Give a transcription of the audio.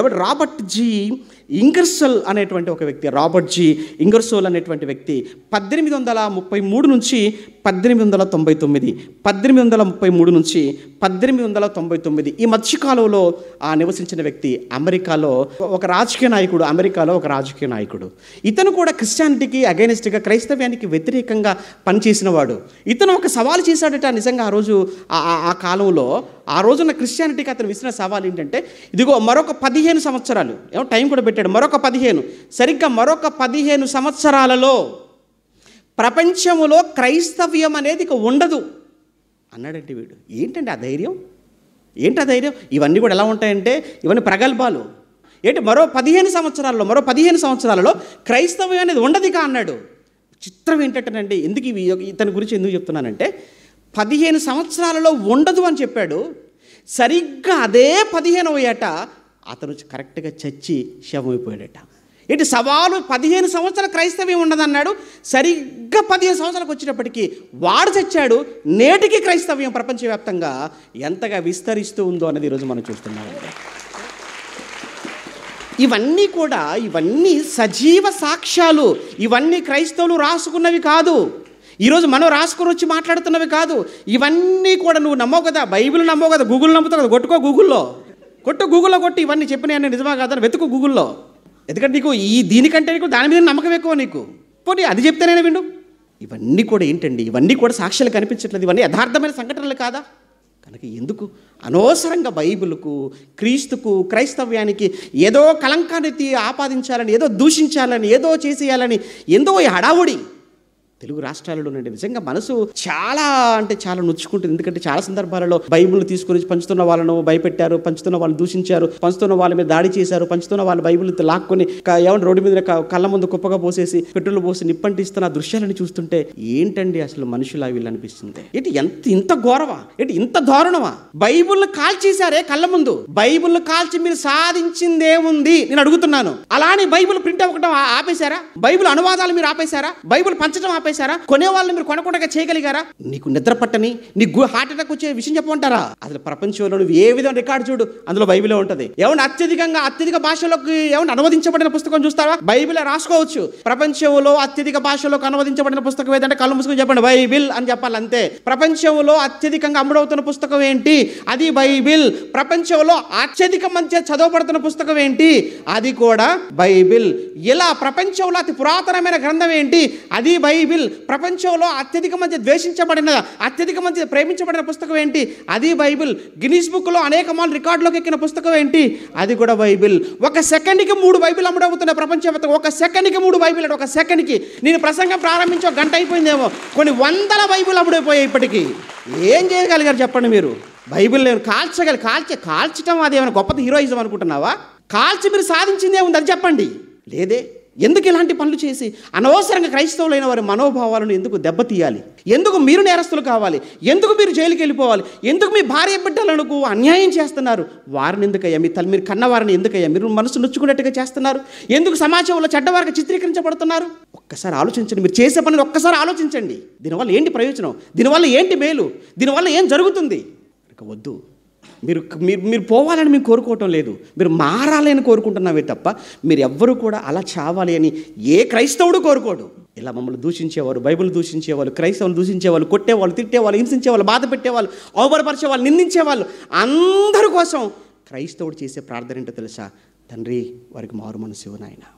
ఎవరు Robert G ఇంగర్సల్ అనేటువంటి ఒక వ్యక్తి రాబర్ట్ జీ ఇంగర్సోల్ అనేటువంటి వ్యక్తి పద్దెనిమిది వందల ముప్పై మూడు నుంచి పద్దెనిమిది వందల తొంభై తొమ్మిది పద్దెనిమిది వందల ముప్పై మూడు నుంచి పద్దెనిమిది వందల తొంభై తొమ్మిది ఈ మధ్యకాలంలో ఆ నివసించిన వ్యక్తి అమెరికాలో ఒక రాజకీయ నాయకుడు అమెరికాలో ఒక రాజకీయ నాయకుడు ఇతను కూడా క్రిస్టియానిటీకి అగైనెస్ట్గా క్రైస్తవ్యానికి వ్యతిరేకంగా పనిచేసిన వాడు ఇతను ఒక సవాల్ చేశాడట నిజంగా ఆ రోజు ఆ కాలంలో ఆ రోజున క్రిస్టియానిటీకి అతను విసిరిన సవాల్ ఏంటంటే ఇదిగో మరొక పదిహేను సంవత్సరాలు ఏమో టైం కూడా పెట్టాడు మరొక పదిహేను సరిగ్గా మరొక పదిహేను సంవత్సరాలలో ప్రపంచములో క్రైస్తవ్యం అనేది ఇక ఉండదు అన్నాడంటే వీడు ఏంటండి ఆ ధైర్యం ఏంటి ఆ ధైర్యం ఇవన్నీ కూడా ఎలా ఉంటాయంటే ఇవన్నీ ప్రగల్భాలు ఏంటి మరో పదిహేను సంవత్సరాల్లో మరో పదిహేను సంవత్సరాలలో క్రైస్తవ్యం అనేది ఉండదిగా అన్నాడు చిత్రం ఏంటంటేనండి ఎందుకు ఇవి ఇతని గురించి ఎందుకు చెప్తున్నానంటే పదిహేను సంవత్సరాలలో ఉండదు అని చెప్పాడు సరిగ్గా అదే పదిహేను అయ్యాట అతను కరెక్ట్గా చచ్చి శవమైపోయాడట ఇటు సవాలు పదిహేను సంవత్సరాల క్రైస్తవ్యం ఉండదన్నాడు సరిగ్గా పదిహేను సంవత్సరాలకు వచ్చినప్పటికీ వాడు చచ్చాడు నేటికి క్రైస్తవ్యం ప్రపంచవ్యాప్తంగా ఎంతగా విస్తరిస్తూ ఉందో అనేది ఈరోజు మనం చూస్తున్నామండి ఇవన్నీ కూడా ఇవన్నీ సజీవ సాక్ష్యాలు ఇవన్నీ క్రైస్తవులు రాసుకున్నవి కాదు ఈరోజు మనం రాసుకొని వచ్చి మాట్లాడుతున్నవి కాదు ఇవన్నీ కూడా నువ్వు నమ్మవు కదా బైబిల్ నమ్మవు కదా గూగుల్ నమ్ముతావు కదా కొట్టుకో గూగుల్లో కొట్టు గూగుల్లో కొట్టి ఇవన్నీ చెప్పినాయని నిజమా కాదని వెతుకు గూగుల్లో ఎందుకంటే నీకు ఈ దీనికంటే నీకు దాని మీద నమ్మకం ఎక్కువ నీకు పోనీ అది చెప్తేనే విండు ఇవన్నీ కూడా ఏంటండి ఇవన్నీ కూడా సాక్ష్యాలు కనిపించట్లేదు ఇవన్నీ యథార్థమైన సంఘటనలు కాదా కనుక ఎందుకు అనవసరంగా బైబిల్కు క్రీస్తుకు క్రైస్తవ్యానికి ఏదో కలంకాన్ని ఆపాదించాలని ఏదో దూషించాలని ఏదో చేసేయాలని ఎందుకో ఈ హడావుడి తెలుగు రాష్ట్రాలలో ఉండే నిజంగా మనసు చాలా అంటే చాలా నొచ్చుకుంటుంది ఎందుకంటే చాలా సందర్భాలలో బైబిల్ తీసుకుని పంచుతున్న వాళ్ళను భయపెట్టారు పంచుతున్న వాళ్ళు దూషించారు పంచుతున్న వాళ్ళ మీద దాడి చేశారు పంచుతున్న వాళ్ళ బైబిల్ లాక్కొని ఏమన్నా రోడ్డు మీద కళ్ళ ముందు కుప్పగా పోసేసి పెట్రోల్ పోసి నిప్పంటిస్తున్న దృశ్యాలను చూస్తుంటే ఏంటండి అసలు మనుషులా అవి అనిపిస్తుంది ఏంటి ఎంత ఇంత ఘోరవా ఏంటి ఇంత దారుణమా బైబుల్ కాల్చేశారే కళ్ళ ముందు బైబుల్ కాల్చి మీరు సాధించిందేముంది నేను అడుగుతున్నాను అలానే బైబుల్ ప్రింట్ అవ్వడం ఆపేశారా బైబుల్ అనువాదాలు మీరు ఆపేశారా బైబుల్ పంచడం ఆపేశారా ఆపేశారా కొనే వాళ్ళు మీరు కొనకుండా చేయగలిగారా నీకు నిద్ర పట్టని నీకు హార్ట్ అటాక్ వచ్చే విషయం చెప్పమంటారా అసలు ప్రపంచంలో నువ్వు ఏ విధంగా రికార్డు చూడు అందులో బైబిల్ ఉంటుంది ఏమన్నా అత్యధికంగా అత్యధిక భాషలోకి ఏమన్నా అనువదించబడిన పుస్తకం చూస్తారా బైబిల్ రాసుకోవచ్చు ప్రపంచంలో అత్యధిక భాషలోకి అనువదించబడిన పుస్తకం ఏదంటే కళ్ళు మూసుకొని చెప్పండి బైబిల్ అని చెప్పాలి అంతే ప్రపంచంలో అత్యధికంగా అమ్ముడవుతున్న పుస్తకం ఏంటి అది బైబిల్ ప్రపంచంలో అత్యధిక మంచిగా చదవబడుతున్న పుస్తకం ఏంటి అది కూడా బైబిల్ ఇలా ప్రపంచంలో అతి పురాతనమైన గ్రంథం ఏంటి అది బైబిల్ బైబిల్ ప్రపంచంలో అత్యధిక మంది ద్వేషించబడిన అత్యధిక మంది ప్రేమించబడిన పుస్తకం ఏంటి అది బైబిల్ గినీస్ బుక్లో అనేక మాలు రికార్డులోకి ఎక్కిన పుస్తకం ఏంటి అది కూడా బైబిల్ ఒక సెకండ్కి మూడు బైబిల్ అమ్ముడవుతున్న ప్రపంచం ఒక సెకండ్కి మూడు బైబిల్ అంటే ఒక సెకండ్కి నేను ప్రసంగం ప్రారంభించో గంట అయిపోయిందేమో కొన్ని వందల బైబిల్ అమ్ముడైపోయాయి ఇప్పటికీ ఏం చేయగలిగారు చెప్పండి మీరు బైబిల్ నేను కాల్చగలి కాల్చ కాల్చడం అదేమైనా గొప్పది హీరోయిజం అనుకుంటున్నావా కాల్చి మీరు సాధించిందే ఉంది అది చెప్పండి లేదే ఎందుకు ఇలాంటి పనులు చేసి అనవసరంగా క్రైస్తవులైన వారి మనోభావాలను ఎందుకు దెబ్బతీయాలి ఎందుకు మీరు నేరస్తులు కావాలి ఎందుకు మీరు జైలుకి వెళ్ళిపోవాలి ఎందుకు మీ భార్య బిడ్డలకు అన్యాయం చేస్తున్నారు వారిని ఎందుకయ్యా మీ తల్లి మీరు కన్నవారిని ఎందుకయ్యా మీరు మనసు నొచ్చుకున్నట్టుగా చేస్తున్నారు ఎందుకు సమాజంలో చెడ్డవారికి చిత్రీకరించబడుతున్నారు ఒక్కసారి ఆలోచించండి మీరు చేసే పనిని ఒక్కసారి ఆలోచించండి దీనివల్ల ఏంటి ప్రయోజనం దీనివల్ల ఏంటి మేలు దీనివల్ల ఏం జరుగుతుంది ఇక వద్దు మీరు మీరు మీరు పోవాలని మేము కోరుకోవటం లేదు మీరు మారాలని కోరుకుంటున్నామే తప్ప మీరు ఎవ్వరూ కూడా అలా చావాలి అని ఏ క్రైస్తవుడు కోరుకోడు ఇలా మమ్మల్ని దూషించేవారు బైబిల్ దూషించేవాళ్ళు క్రైస్తవులు దూషించేవాళ్ళు కొట్టేవాళ్ళు తిట్టేవాళ్ళు హింసించేవాళ్ళు బాధ పెట్టేవాళ్ళు నిందించే నిందించేవాళ్ళు అందరి కోసం క్రైస్తవుడు చేసే ప్రార్థన ఏంటో తెలుసా తండ్రి వారికి మారు మనసు నాయనా